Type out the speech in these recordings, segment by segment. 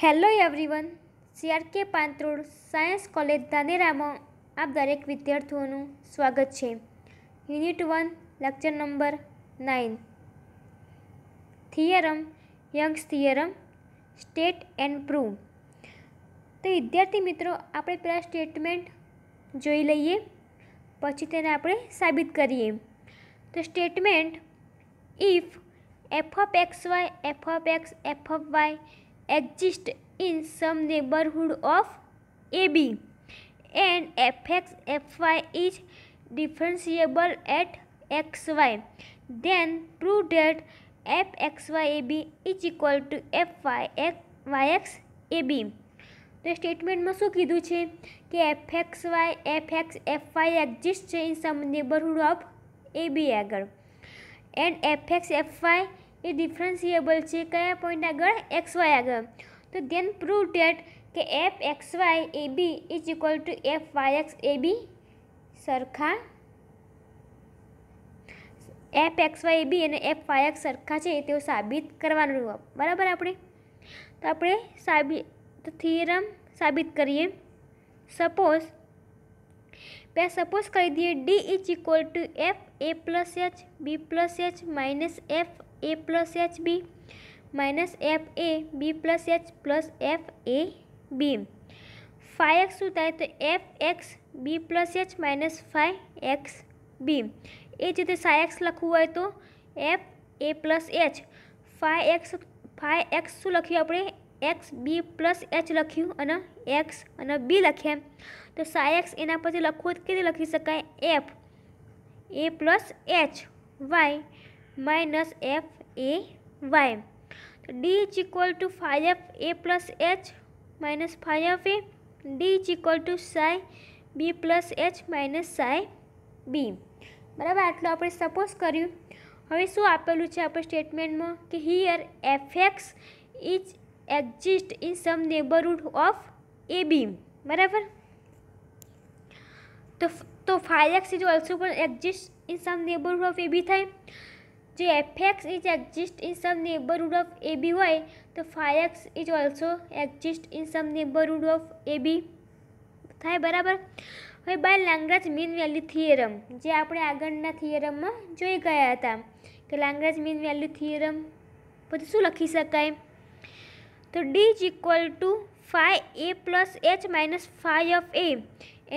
hello everyone CRK Pantrod science college ધાનેરામાં આપ દરેક વિદ્યાર્થીઓનું સ્વાગત છે unit one lecture number nine theorem Young's theorem state and prove તો વિદ્યાર્થી મિત્રો આપણે પહેલાં સ્ટેટમેન્ટ જોઈ લઈએ પછી તેને આપણે સાબિત કરીએ તો statement if F of X Y F of X F of Y exist in some neighborhood of AB and fx fy is differentiable at xy then prove that fxyab is equal to fyx ab તો સ્ટેટમેન્ટમાં શું કીધું છે કે F x Y F x F Y exist છે in some neighbourhood of A B આગળ and F x F Y એ differentiable છે કયા પોઈન્ટ આગળ એક્સ વાય આગળ તો ધેન પ્રૂવ ડેટ કે F x Y A B is equal to F Y x A B સરખા F x Y B અને એફ વાય એક્સ સરખા છે તેઓ સાબિત કરવાનું બરાબર આપણે તો આપણે સાબિત થિયરમ સાબિત કરીએ સપોઝ બે સપોઝ કરી દઈએ D is equal to F A plus H B plus H minus F A plus H B minus F A B plus H plus F A B phi X શું થાય તો F X B plus H minus phi X B એ જ રીતે psi X લખવું હોય તો F A plus H phi X phi X શું લખ્યું આપણે એક્સ બી પ્લસ એચ લખ્યું અને એક્સ અને બી લખ્યા તો સાઈ એક્સ એના પછી લખવું કેવી લખી શકાય F A plus H Y minus F A Y તો D is equal to phi F A plus H minus phi F A D is equal to psi B plus H minus psi B બરાબર આટલું આપણે suppose કર્યું હવે શું આપેલું છે આપણે સ્ટેટમેન્ટમાં કે here F X is exist in some neighbourhood of એ બી બરાબર તો તો ફાઈ એક્સ ઇઝ ઓલ્સો પણ exist in some neighbourhood of A B થાય જો X is exist in some neighbourhood of A B હોય તો phi X is also exist in some neighbourhood of A B થાય બરાબર હવે by Lagrange mean value theorem જે આપણે આગળના થિયરમમાં જોઈ ગયા હતા કે લાંગરાજ મીન વેલ્યુ થિયરમ પછી શું લખી શકાય તો D is equal to phi A plus H minus phi of A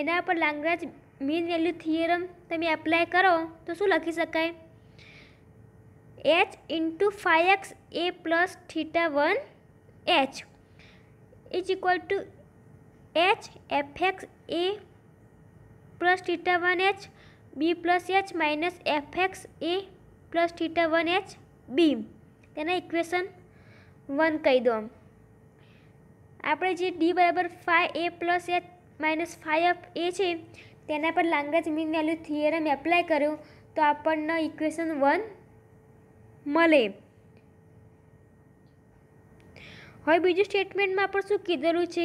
એના પર લાંગરાજ મીન વેલ્યુ થિયરમ તમે એપ્લાય કરો તો શું લખી શકાય H into phi X A plus theta one H is equal to H F X A plus theta one H B plus H minus F X A plus theta one H B તેના equation one કહી દો આમ આપણે જે D બરાબર phi A plus H minus phi F A છે તેના પર લાંગજ મીન વેલ્યુ થિયરમ એપ્લાય કર્યું તો આપણને ઇક્વેશન વન મળે હવે બીજું સ્ટેટમેન્ટમાં પણ શું કીધેલું છે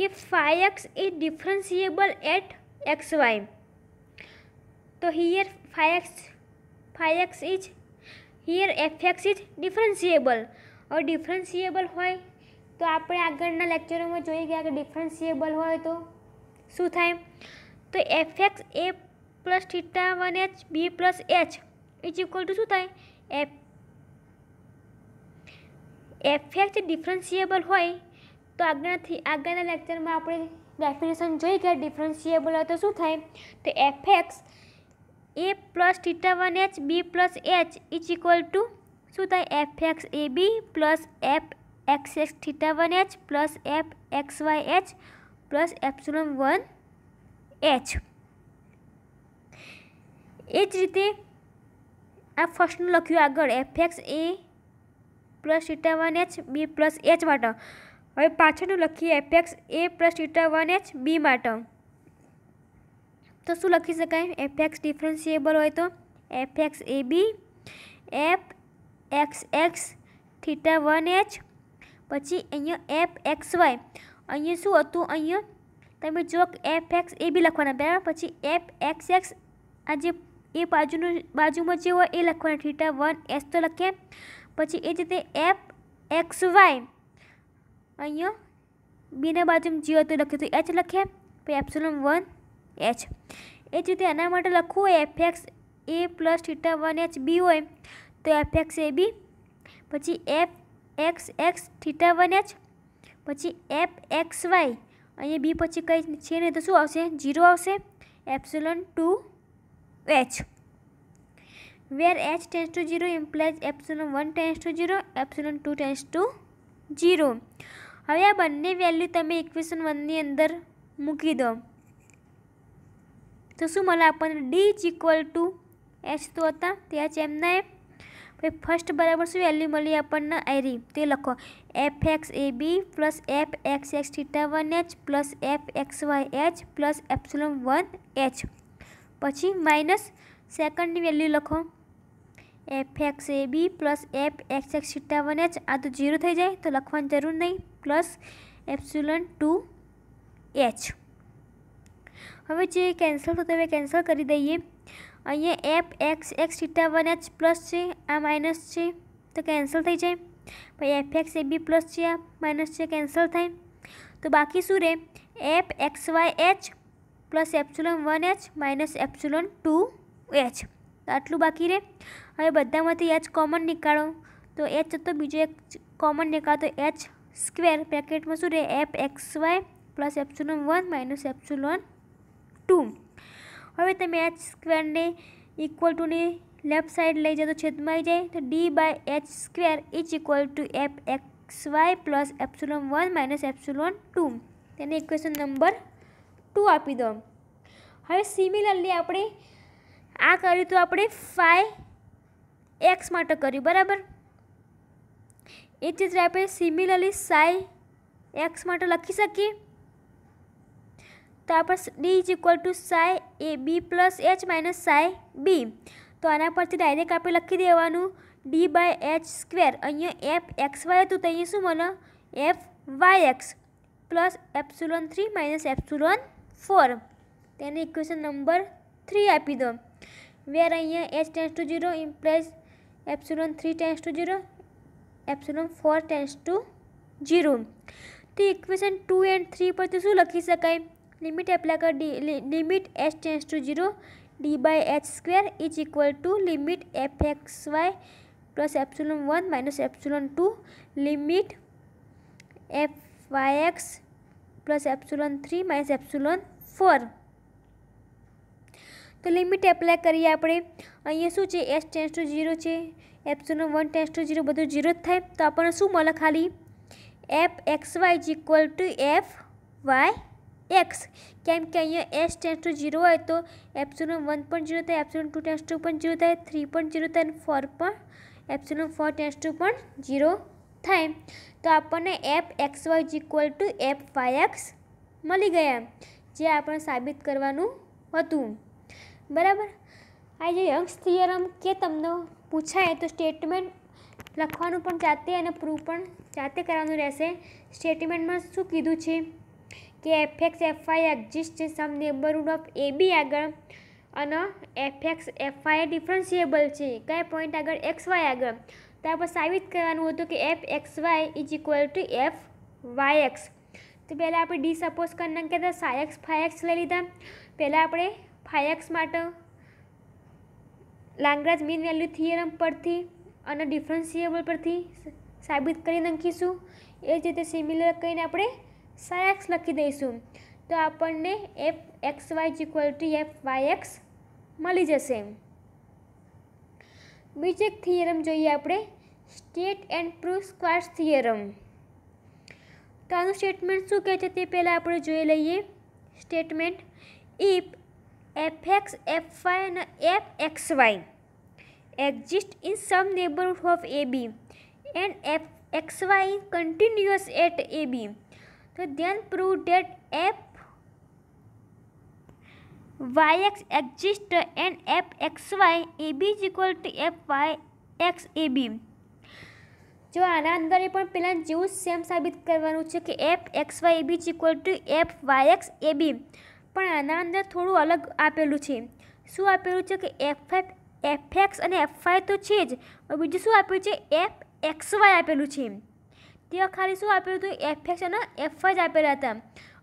કે ફાઈ એક્સ એ ડિફરન્સિએબલ એટ એક્સ વાય તો here phi X phi X is here F X is differentiable હવે ડિફરન્સિએબલ હોય તો આપણે આગળના લેક્ચરોમાં જોઈ ગયા કે ડિફરન્સિએબલ હોય તો શું થાય તો F X A plus theta one H B plus H is equal to શું થાય એફ એફેક્ટ ડિફરન્સિએબલ હોય તો આગળથી આગળના લેક્ચરમાં આપણે ડેફિનેશન જોઈ ગયા ડિફરન્સિએબલ હોય તો શું થાય તો F X A plus theta one H B plus H is equal to શું થાય એફ એક્સ એ B plus F X X theta one H plus F x Y H plus epsilon one H એ જ રીતે આ ફર્સ્ટનું લખ્યું આગળ F X A plus theta one H B plus H માટે હવે પાછળનું લખીએ F X A plus theta one H B માટે તો શું લખી શકાય એફએક્સ ડિફરન્સિએબલ હોય તો F X A B F X X theta one H પછી અહીંયા એફ એક્સ વાય અહીંયા શું હતું અહીંયા તમે જો એફ એક્સ એ બી લખવાના બરાબર પછી એફ એક્સ એક્સ આ જે એ બાજુનું બાજુમાં જે હોય એ લખવાના થીટા વન એચ તો લખીએ પછી એ જ રીતે એફ એક્સ વાય અહીંયા બીના બાજુમાં જીઓ તો લખ્યું હતું એચ લખે પછી એપ્સુલમ વન એચ એ જ રીતે એના માટે લખવું હોય F X A plus theta one H B હોય તો એફ એક્સ એ બી પછી F X X theta one H પછી એફ એક્સ વાય અહીંયા બી પછી કંઈ છે નહીં તો શું આવશે જીરો આવશે epsilon two H where H tends to 0 implies epsilon one tends to zero epsilon two tends to 0 હવે આ બંને વેલ્યુ તમે ઇક્વેશન વનની અંદર મૂકી દો તો શું મળે આપણને D is equal to H તો હતા ત્યાં એચ એમના એમ પછી ફર્સ્ટ બરાબર શું વેલ્યુ મળી આપણને એરી તે લખો એફ એક્સ એ B plus F X X theta one H plus F x Y H plus epsilon one H પછી માઇનસ સેકન્ડની વેલ્યુ લખો F X A B plus F X X theta one H आ तो zero थी जाए तो लखवा जरूर नहीं प्लस एप्सुलन टू एच हमें जो कैंसल तो तब कैंसल कर दिए अँ F X X theta one H plus है आ माइनस है तो कैंसल थी जाए भाई F X A B plus है माइनस से कैंसल थे तो बाकी शू रहे F X Y H plus epsilon one H minus epsilon two H તો આટલું બાકી રહે હવે બધામાંથી એચ કોમન નીકાળો તો એચ તો બીજો એક કોમન નીકાળો તો એચ સ્ક્વેર પેકેટમાં શું રહે F x Y plus epsilon one minus epsilon two હવે તમે એચ સ્ક્વેરને ઇક્વલ ટુની લેફ્ટ સાઈડ લઈ જાઓ તો છેદમાં આવી જાય તો D by H square is equal to F x Y plus epsilon one minus epsilon two તેને ઇક્વેશન નંબર ટુ આપી દો હવે સિમિલરલી આપણે આ કર્યું તો આપણે ફાઈ એક્સ માટે કર્યું બરાબર એ જ રીતે આપણે સિમિલરલી સાઈ એક્સ માટે લખી શકીએ તો આપણે D is equal to psi A B plus H minus psi B તો આના પરથી ડાયરેક્ટ આપણે લખી દેવાનું ડી બાય એચ સ્ક્વેર અહીંયા એફ એક્સ વાય હતું તો અહીંયા શું મળે F Y X plus epsilon three minus epsilon four તેને ઇક્વેશન નંબર થ્રી આપી દો वेयर आई है H tends to zero implies epsilon three tends to zero epsilon four tends to zero તો ઇક્વેશન ટુ એન્ડ થ્રી પરથી શું લખી શકાય limit apply કર limit H tends to zero D by H square is equal to limit F x Y plus epsilon one minus epsilon two limit F Y X plus epsilon three minus epsilon four તો limit apply કરીએ આપણે અહીંયા શું છે S tense to zero છે epsilon one tends to zero બધું zero જ થાય તો આપણને શું મળે ખાલી F x Y is equal to F Y X કેમ કે અહીંયા એસ ટેન્સ ટુ ઝીરો હોય તો એપ્સોનો વન પણ ઝીરો થાય એપ્સોનો ટુ ટેન્સ ટુ પણ ઝીરો થાય થ્રી પણ ઝીરો થાય અને ફોર પણ એપ્સોનો ફોર ટેન્સ ટુ પણ ઝીરો થાય તો આપણને F x Y is equal to F Y X મળી ગયા જે આપણે સાબિત કરવાનું હતું બરાબર આ જે યંગ્સ થિયરમ કે તમને પૂછાય તો સ્ટેટમેન્ટ લખવાનું પણ જાતે અને પ્રૂફ પણ જાતે કરવાનું રહેશે સ્ટેટમેન્ટમાં શું કીધું છે કે F x FI exist some neighbourhood of A B આગળ અને એફએક્સ એફઆઈ ડિફરન્સિએબલ છે કયા પોઈન્ટ આગળ એક્સ વાય આગળ તો પર સાબિત કરવાનું હતું કે F x Y is equal to F Y X તો પહેલાં આપણે ડી સપોઝ કરી નાખ્યા હતા સાયક્સ ફાયક્સ લઈ લીધા પહેલાં આપણે ફાયક્સ માટે લાંગરાજ મીન વેલ્યુ થિયરમ પરથી અને ડિફરન્સિએબલ પરથી સાબિત કરી નાખીશું એ જ રીતે સિમિલર કરીને આપણે સાયક્સ લખી દઈશું તો આપણને F x Y equal to F Y X મળી જશે બીજો એક થિયરમ જોઈએ આપણે state and proof Schwarz's theorem તો આનું સ્ટેટમેન્ટ શું કહે છે તે પહેલાં આપણે જોઈ લઈએ statement if F x F Y અને F x Y exist in some neighbourhood of A B and F x Y continuous at એ બી તો ધ્યાન prove that F Y X exist and F x Y A B is equal to F Y x A B જો આના અંદર પણ પહેલાં જેવું same સાબિત કરવાનું છે કે F x Y A B is equal to F Y x A B પણ આના અંદર થોડું અલગ આપેલું છે શું આપેલું છે કે એફ એફ એક્સ અને એફ વાય તો છે જ બીજું શું આપ્યું છે એફ એક્સ વાય આપેલું છે ત્યાં ખાલી શું આપેલું હતું એફ એક્સ અને એફ જ આપેલા હતા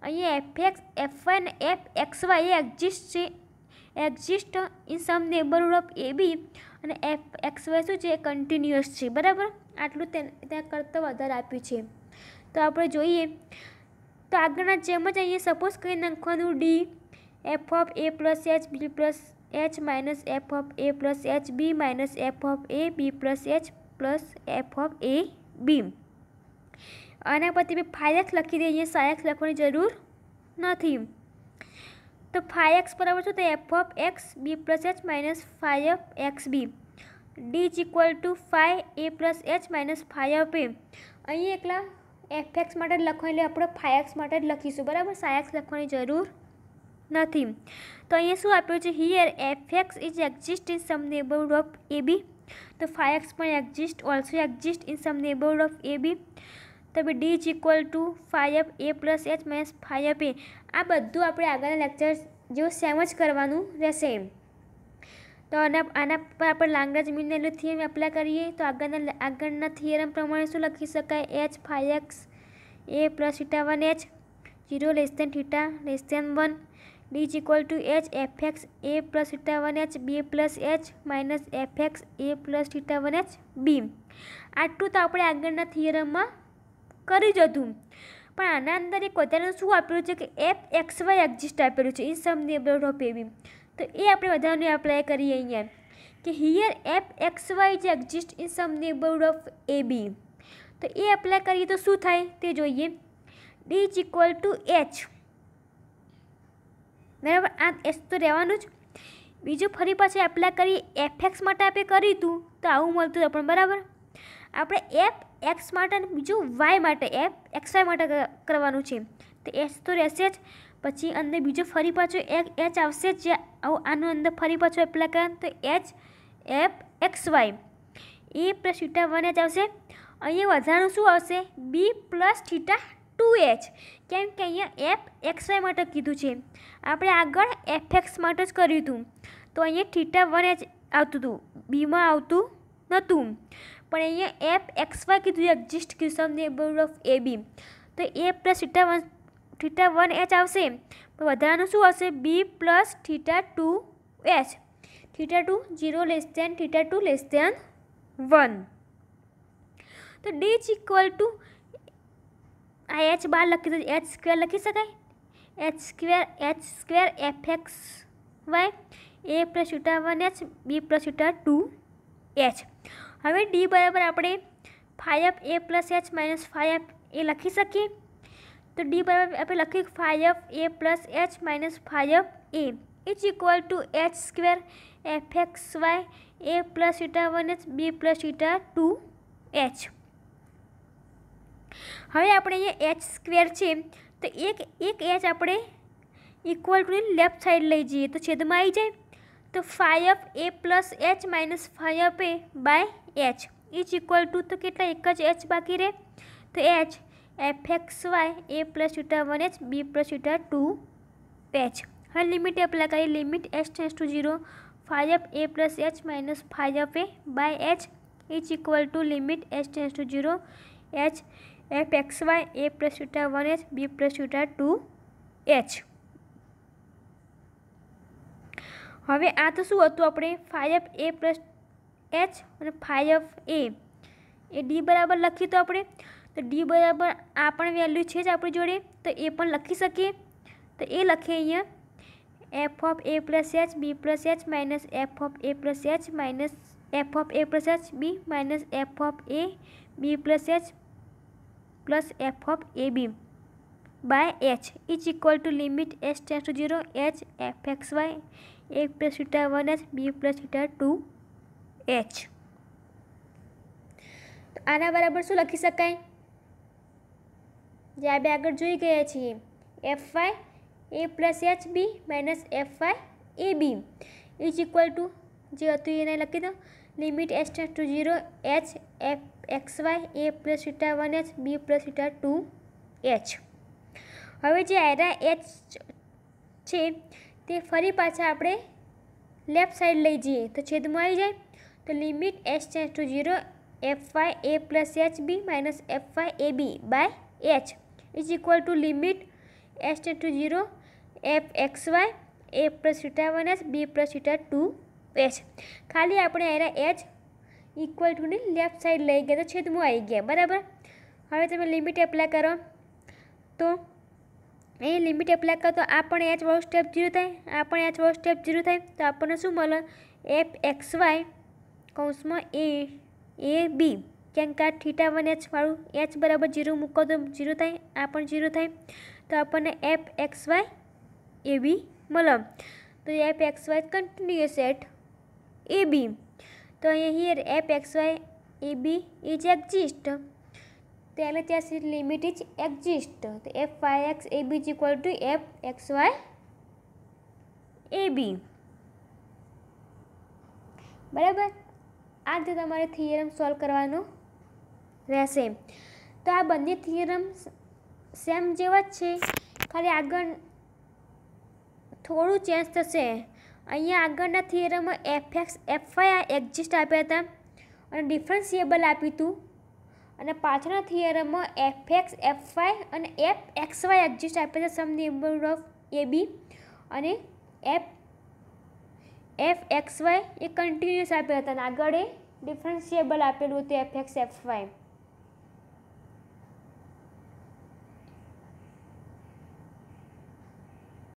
અહીંયા એફ એક્સ એફ વાય અને એફ એક્સ વાય એ એક્ઝિસ્ટ છે exist in some neighbourhood of એ બી અને એફ એક્સ વાય શું છે એ કન્ટિન્યુઅસ છે બરાબર આટલું તે ત્યાં કરતાં વધારે આપ્યું છે તો આપણે જોઈએ તો આગળના જેમ જ અહીંયા સપોઝ કરી નાખવાનું D F of A plus H B plus H minus F of A plus H B minus F of A B plus H plus F of A B આના પરથી મેં ફાઇવ એક્સ લખી દઈએ અહીંયા સાયક્સ લખવાની જરૂર નથી તો ફાઇવ એક્સ બરાબર છે તો F of X B plus H minus phi of X B D is equal to phi A plus H minus phi of A અહીં એકલા એફ એક્સ માટે લખવાની એટલે આપણે ફાઈ એક્સ માટે જ લખીશું બરાબર સાઈ લખવાની જરૂર નથી તો અહીંયા શું આપ્યું છે here F X is exist in some neighbourhood of એ બી તો ફાઈ એક્સ પણ exist also exist in some neighbourhood of એ બી તો ભાઈ D is equal to phi F A plus H minus phi F A આ બધું આપણે આગળના lecture જેવું same જ કરવાનું રહેશે એમ તો આના આના પર આપણે લાંગરા જમીનનો થિયરમ એપ્લાય કરીએ તો આગળના આગળના થિયરમ પ્રમાણે શું લખી શકાય H phi X A plus theta one H zero less than theta less than one D is equal to H F X A plus theta one H B plus H minus F X A plus theta one H B આટલું તો આપણે આગળના થિયરમમાં કરી જ હતું પણ આના અંદર એક વધારાનું શું આપેલું છે કે એફ એક્સ વાય એક્ઝિસ્ટ આપેલું છે ઇન સમ નેબર ઓફ એવી તો એ આપણે બધાને એપ્લાય કરીએ અહીંયા કે હિયર એપ એક્સ વાય જે exist in some neighbourhood of એ બી તો એ એપ્લાય કરીએ તો શું થાય તે જોઈએ D is equal to H બરાબર આ એચ તો રહેવાનું જ બીજું ફરી પાછું એપ્લાય કરી એક્સ માટે આપણે કરી હતું તો આવું મળતું હતું પણ બરાબર આપણે એફ એક્સ માટે બીજું વાય માટે એફ એક્સ વાય માટે કરવાનું છે તો એચ તો રહેશે જ પછી અંદર બીજો ફરી પાછો એક એચ આવશે જે આનું અંદર ફરી પાછો એપ્લાય કરે તો એચ એફ એક્સ વાય એ પ્લસ થીટા વન એચ આવશે અહીંયા વધારાનું શું આવશે B plus theta two H કેમ કે અહીંયા એફ એક્સ વાય માટે કીધું છે આપણે આગળ એફ એક્સ માટે જ કર્યું હતું તો અહીંયા થીટા વન એચ આવતું હતું બીમાં આવતું નહોતું પણ અહીંયા એફ એક્સ વાય કીધું એક્ઝિસ્ટ કિસમ નેબર ઓફ એ બી તો A plus theta one theta one H આવશે વધારાનું શું આવશે B plus theta two H theta two zero less than theta two less than one તો ડી ઇઝ ઇક્વલ ટુ આ H બાર લખી દો એચ સ્ક્વેર લખી શકાય H square H square F x Y એ પ્લસ થીટા વન એચ બી plus theta two H હવે D બરાબર આપણે phi F A plus H minus phi F A લખી શકીએ તો ડી બરાબર આપણે લખ્યું phi F A plus H minus phi F A is equal to H square F x Y A plus eta one H B plus eta two H હવે આપણે અહીંયા H square છે તો એક એક એચ આપણે ઇક્વલ ટુ લેફ્ટ સાઈડ લઈ જઈએ તો છેદમાં આવી જાય તો phi F A plus H minus phi F A by H is equal to તો કેટલા એક જ એચ બાકી રહે તો એચ એફ એક્સ વાય એ પ્લસ યુટા વન એચ બી પ્લસ યુટા ટુ એચ હવે લિમિટ એપ્લાય કરી limit H tends to zero phi F A plus H minus phi F A by H is equal to limit H tends to zero H F x Y A plus eta one H B plus eta two H હવે આ તો શું હતું આપણે phi F A plus H અને phi F A એ D બરાબર લખ્યું તો આપણે તો ડી બરાબર આ પણ વેલ્યુ છે જ આપણી જોડે તો એ પણ લખી શકીએ તો એ લખીએ અહીંયા F of A plus H B plus H minus F of A plus H minus F of A plus H B minus F of A B plus H plus F of A B by H is equal to limit H tends to zero H F x Y A plus theta one H B plus theta two H આના બરાબર શું લખી શકાય જે આપણે આગળ જોઈ ગયા છીએ f Y A plus H B minus f Y A B is equal to જે હતું એને લખી દો limit H tends to zero H F x Y A plus theta one H B plus theta two H હવે જે આયરા H છે તે ફરી પાછા આપણે લેફ્ટ સાઈડ લઈ જઈએ તો છેદમાં આવી જાય તો limit H tends to zero f Y A plus H B minus f Y A B by h is equal to limit s tend to 0 f xy a plus theta 1 s b plus theta 2 h ખાલી આપણે આયરા h equal ટુની left side લઈ ગયા તો છેદમાં આવી ગયા બરાબર હવે તમે લિમિટ એપ્લાય કરો તો એ લિમિટ એપ્લાય કરો તો આ પણ એચ વાળું સ્ટેપ જીરો થાય આ પણ એચ વાળું સ્ટેપ જીરો થાય તો આપણને શું મળે એફ એક્સ વાય કૌંસમાં એ એ બી ક્યાંક આ થીટા વન એચવાળું એચ બરાબર જીરો મૂકો તો જીરો થાય આ પણ જીરો થાય તો આપણને એફ એક્સ વાય એ બી મળે તો F x Y continuous at એ બી તો અહીંયા here F x Y A B is exist ત્યારે ત્યાં સુધી લિમિટ ઇઝ એક્ઝિસ્ટ તો f Y x A b equal to F x Y એ બી બરાબર આ રીતે તમારે થિયરમ સોલ્વ કરવાનું રહેશે તો આ બંને થિયરમ સેમ જેવા જ છે ખાલી આગળ થોડું ચેન્જ થશે અહીંયા આગળના થિયરમમાં એફ એક્સ એફઆઈ એક્ઝિસ્ટ આપ્યા હતા અને ડિફરન્સિએબલ આપ્યું હતું અને પાછળના થિયરમાં એફ એક્સ એફ એફઆઈ અને એફ એક્સ વાય એક્ઝિસ્ટ આપ્યા હતા સમ નેબરહુડ ઓફ એ બી અને f F x Y a continuous આપ્યા હતા અને આગળ એ ડિફરન્સિએબલ આપેલું હતું એફ એક્સ એફ વાય